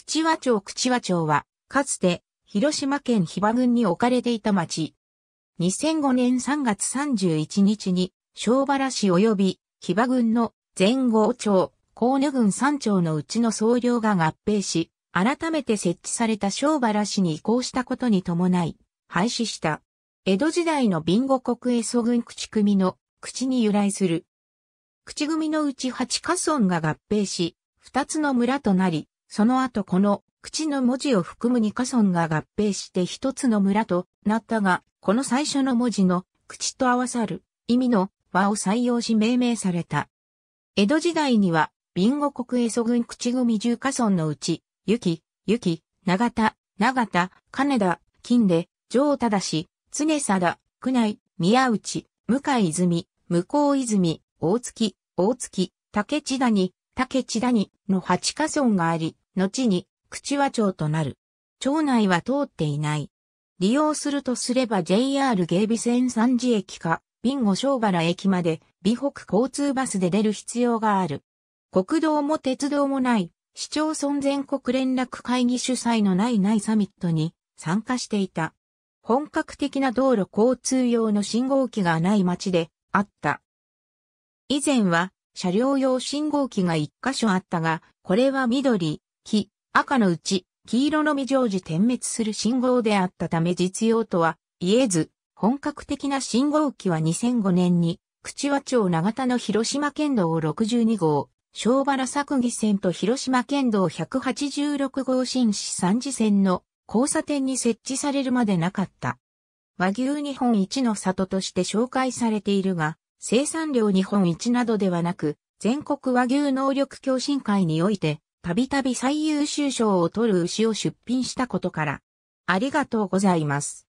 口和町口和町は、かつて、広島県日馬郡に置かれていた町。2005年3月31日に、小原市及び、日馬郡の前郷町、河野郡三町のうちの総領が合併し、改めて設置された小原市に移行したことに伴い、廃止した。江戸時代のビンゴ国営祖郡口組の口に由来する。口組のうち8家村が合併し、2つの村となり、その後この口の文字を含む二カ村が合併して一つの村となったが、この最初の文字の口と合わさる意味の和を採用し命名された。江戸時代には、ビンゴ国エソ郡口組十カ村のうち、雪、雪、長田、長田、金田、金で、上忠氏、常貞、久内、宮内、向泉、向泉、大月、大月、竹千谷、竹千谷の八カ村があり、後に、口は町となる。町内は通っていない。利用するとすれば JR 芸備線三次駅か、ビンゴ小原駅まで、美北交通バスで出る必要がある。国道も鉄道もない、市町村全国連絡会議主催のないないサミットに参加していた。本格的な道路交通用の信号機がない街であった。以前は車両用信号機が一箇所あったが、これは緑、黄、赤のうち、黄色のみ常時点滅する信号であったため実用とは言えず、本格的な信号機は2005年に、口和町長田の広島県道62号、小原作義線と広島県道186号新市三次線の交差点に設置されるまでなかった。和牛日本一の里として紹介されているが、生産量日本一などではなく、全国和牛能力共進会において、たびたび最優秀賞を取る牛を出品したことから、ありがとうございます。